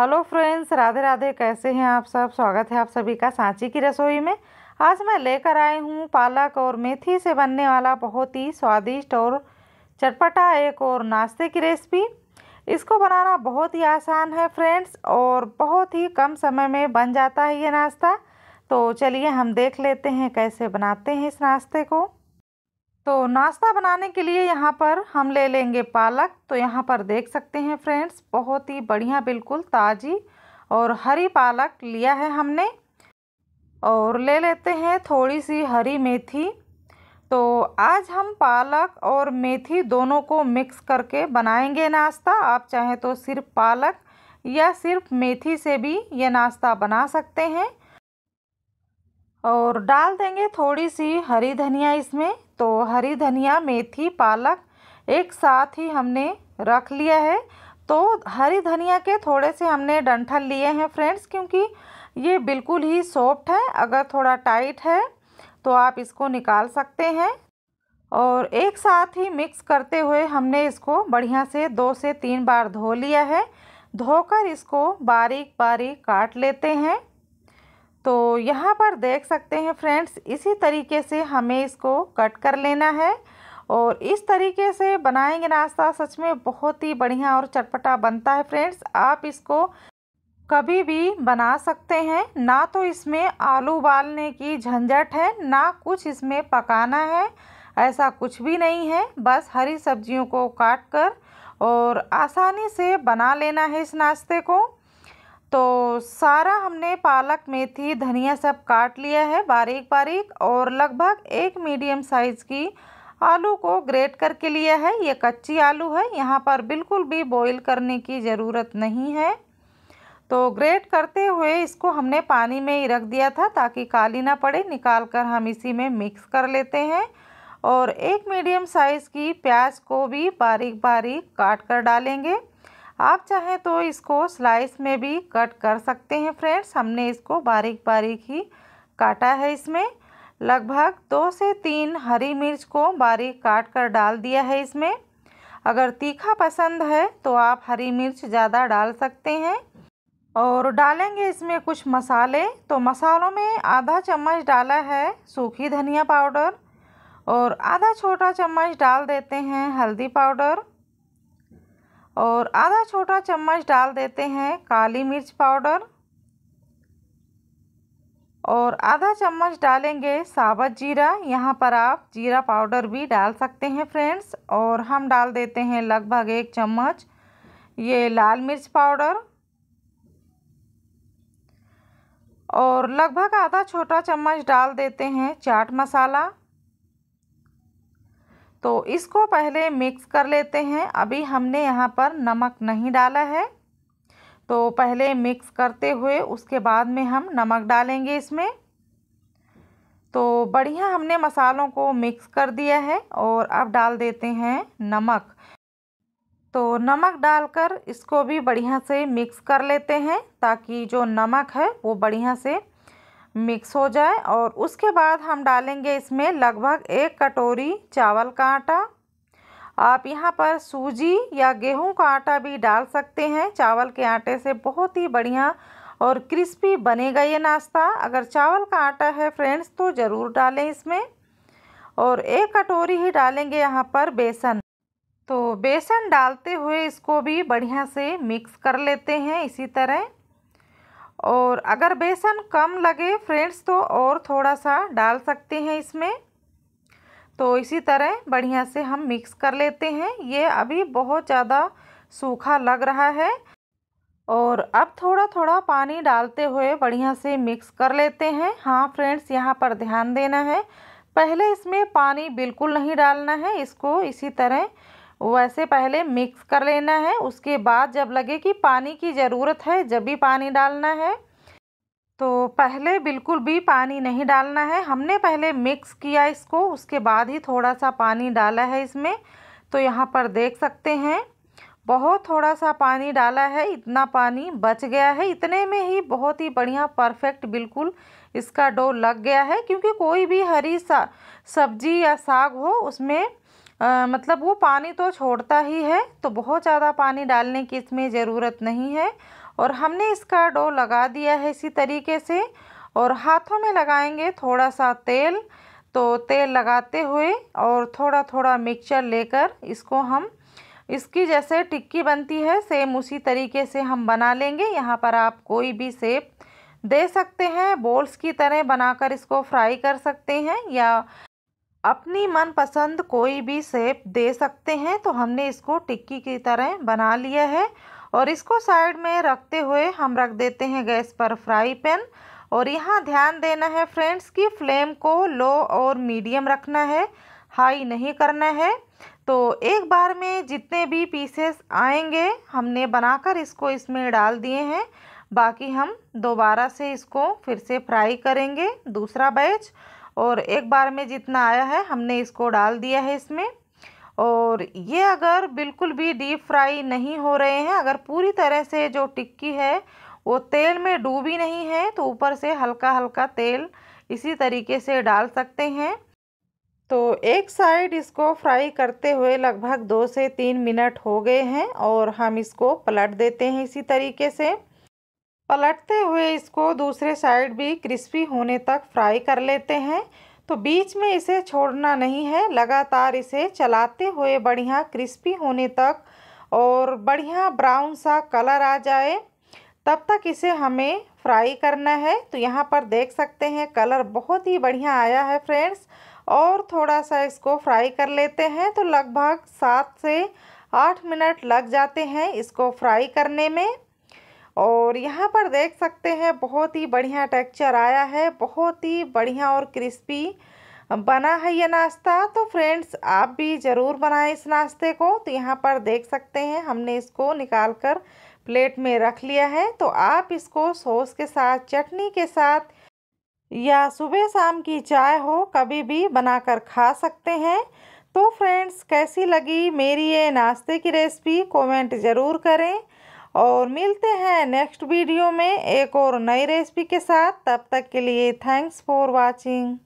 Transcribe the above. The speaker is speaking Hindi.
हेलो फ्रेंड्स राधे राधे कैसे हैं आप सब स्वागत है आप सभी का सांची की रसोई में आज मैं लेकर आई हूँ पालक और मेथी से बनने वाला बहुत ही स्वादिष्ट और चटपटा एक और नाश्ते की रेसिपी इसको बनाना बहुत ही आसान है फ्रेंड्स और बहुत ही कम समय में बन जाता है ये नाश्ता तो चलिए हम देख लेते हैं कैसे बनाते हैं इस नाश्ते को तो नाश्ता बनाने के लिए यहाँ पर हम ले लेंगे पालक तो यहाँ पर देख सकते हैं फ्रेंड्स बहुत ही बढ़िया बिल्कुल ताज़ी और हरी पालक लिया है हमने और ले लेते हैं थोड़ी सी हरी मेथी तो आज हम पालक और मेथी दोनों को मिक्स करके बनाएंगे नाश्ता आप चाहें तो सिर्फ पालक या सिर्फ मेथी से भी ये नाश्ता बना सकते हैं और डाल देंगे थोड़ी सी हरी धनिया इसमें तो हरी धनिया मेथी पालक एक साथ ही हमने रख लिया है तो हरी धनिया के थोड़े से हमने डंठल लिए हैं फ्रेंड्स क्योंकि ये बिल्कुल ही सॉफ्ट है अगर थोड़ा टाइट है तो आप इसको निकाल सकते हैं और एक साथ ही मिक्स करते हुए हमने इसको बढ़िया से दो से तीन बार धो लिया है धोकर इसको बारीक बारीक काट लेते हैं तो यहाँ पर देख सकते हैं फ्रेंड्स इसी तरीके से हमें इसको कट कर लेना है और इस तरीके से बनाएंगे नाश्ता सच में बहुत ही बढ़िया और चटपटा बनता है फ्रेंड्स आप इसको कभी भी बना सकते हैं ना तो इसमें आलू उबालने की झंझट है ना कुछ इसमें पकाना है ऐसा कुछ भी नहीं है बस हरी सब्जियों को काट कर और आसानी से बना लेना है इस नाश्ते को तो सारा हमने पालक मेथी धनिया सब काट लिया है बारीक बारीक और लगभग एक मीडियम साइज़ की आलू को ग्रेट करके लिया है ये कच्ची आलू है यहाँ पर बिल्कुल भी बॉईल करने की ज़रूरत नहीं है तो ग्रेट करते हुए इसको हमने पानी में ही रख दिया था ताकि काली ना पड़े निकाल कर हम इसी में मिक्स कर लेते हैं और एक मीडियम साइज़ की प्याज को भी बारीक बारीक काट कर डालेंगे आप चाहें तो इसको स्लाइस में भी कट कर सकते हैं फ्रेंड्स हमने इसको बारीक बारीक ही काटा है इसमें लगभग दो से तीन हरी मिर्च को बारीक काट कर डाल दिया है इसमें अगर तीखा पसंद है तो आप हरी मिर्च ज़्यादा डाल सकते हैं और डालेंगे इसमें कुछ मसाले तो मसालों में आधा चम्मच डाला है सूखी धनिया पाउडर और आधा छोटा चम्मच डाल देते हैं हल्दी पाउडर और आधा छोटा चम्मच डाल देते हैं काली मिर्च पाउडर और आधा चम्मच डालेंगे साबत जीरा यहाँ पर आप जीरा पाउडर भी डाल सकते हैं फ्रेंड्स और हम डाल देते हैं लगभग एक चम्मच ये लाल मिर्च पाउडर और लगभग आधा छोटा चम्मच डाल देते हैं चाट मसाला तो इसको पहले मिक्स कर लेते हैं अभी हमने यहाँ पर नमक नहीं डाला है तो पहले मिक्स करते हुए उसके बाद में हम नमक डालेंगे इसमें तो बढ़िया हमने मसालों को मिक्स कर दिया है और अब डाल देते हैं नमक तो नमक डालकर इसको भी बढ़िया से मिक्स कर लेते हैं ताकि जो नमक है वो बढ़िया से मिक्स हो जाए और उसके बाद हम डालेंगे इसमें लगभग एक कटोरी चावल का आटा आप यहाँ पर सूजी या गेहूं का आटा भी डाल सकते हैं चावल के आटे से बहुत ही बढ़िया और क्रिस्पी बनेगा ये नाश्ता अगर चावल का आटा है फ्रेंड्स तो ज़रूर डालें इसमें और एक कटोरी ही डालेंगे यहाँ पर बेसन तो बेसन डालते हुए इसको भी बढ़िया से मिक्स कर लेते हैं इसी तरह और अगर बेसन कम लगे फ्रेंड्स तो और थोड़ा सा डाल सकते हैं इसमें तो इसी तरह बढ़िया से हम मिक्स कर लेते हैं ये अभी बहुत ज़्यादा सूखा लग रहा है और अब थोड़ा थोड़ा पानी डालते हुए बढ़िया से मिक्स कर लेते हैं हाँ फ्रेंड्स यहाँ पर ध्यान देना है पहले इसमें पानी बिल्कुल नहीं डालना है इसको इसी तरह वैसे पहले मिक्स कर लेना है उसके बाद जब लगे कि पानी की ज़रूरत है जब भी पानी डालना है तो पहले बिल्कुल भी पानी नहीं डालना है हमने पहले मिक्स किया इसको उसके बाद ही थोड़ा सा पानी डाला है इसमें तो यहाँ पर देख सकते हैं बहुत थोड़ा सा पानी डाला है इतना पानी बच गया है इतने में ही बहुत ही बढ़िया परफेक्ट बिल्कुल इसका डो लग गया है क्योंकि कोई भी हरी सा सब्जी या साग हो उसमें आ, मतलब वो पानी तो छोड़ता ही है तो बहुत ज़्यादा पानी डालने की इसमें ज़रूरत नहीं है और हमने इसका डो लगा दिया है इसी तरीके से और हाथों में लगाएंगे थोड़ा सा तेल तो तेल लगाते हुए और थोड़ा थोड़ा मिक्सचर लेकर इसको हम इसकी जैसे टिक्की बनती है सेम उसी तरीके से हम बना लेंगे यहाँ पर आप कोई भी सेप दे सकते हैं बोल्स की तरह बनाकर इसको फ्राई कर सकते हैं या अपनी मनपसंद कोई भी सेप दे सकते हैं तो हमने इसको टिक्की की तरह बना लिया है और इसको साइड में रखते हुए हम रख देते हैं गैस पर फ्राई पैन और यहाँ ध्यान देना है फ्रेंड्स कि फ्लेम को लो और मीडियम रखना है हाई नहीं करना है तो एक बार में जितने भी पीसेस आएंगे हमने बनाकर इसको इसमें डाल दिए हैं बाकी हम दोबारा से इसको फिर से फ्राई करेंगे दूसरा बैच और एक बार में जितना आया है हमने इसको डाल दिया है इसमें और ये अगर बिल्कुल भी डीप फ्राई नहीं हो रहे हैं अगर पूरी तरह से जो टिक्की है वो तेल में डूबी नहीं है तो ऊपर से हल्का हल्का तेल इसी तरीके से डाल सकते हैं तो एक साइड इसको फ्राई करते हुए लगभग दो से तीन मिनट हो गए हैं और हम इसको पलट देते हैं इसी तरीके से पलटते हुए इसको दूसरे साइड भी क्रिस्पी होने तक फ्राई कर लेते हैं तो बीच में इसे छोड़ना नहीं है लगातार इसे चलाते हुए बढ़िया क्रिस्पी होने तक और बढ़िया ब्राउन सा कलर आ जाए तब तक इसे हमें फ्राई करना है तो यहाँ पर देख सकते हैं कलर बहुत ही बढ़िया आया है फ्रेंड्स और थोड़ा सा इसको फ्राई कर लेते हैं तो लगभग सात से आठ मिनट लग जाते हैं इसको फ्राई करने में और यहाँ पर देख सकते हैं बहुत ही बढ़िया टेक्सचर आया है बहुत ही बढ़िया और क्रिस्पी बना है ये नाश्ता तो फ्रेंड्स आप भी ज़रूर बनाएं इस नाश्ते को तो यहाँ पर देख सकते हैं हमने इसको निकाल कर प्लेट में रख लिया है तो आप इसको सॉस के साथ चटनी के साथ या सुबह शाम की चाय हो कभी भी बनाकर खा सकते हैं तो फ्रेंड्स कैसी लगी मेरी ये नाश्ते की रेसिपी कमेंट ज़रूर करें और मिलते हैं नेक्स्ट वीडियो में एक और नई रेसिपी के साथ तब तक के लिए थैंक्स फॉर वाचिंग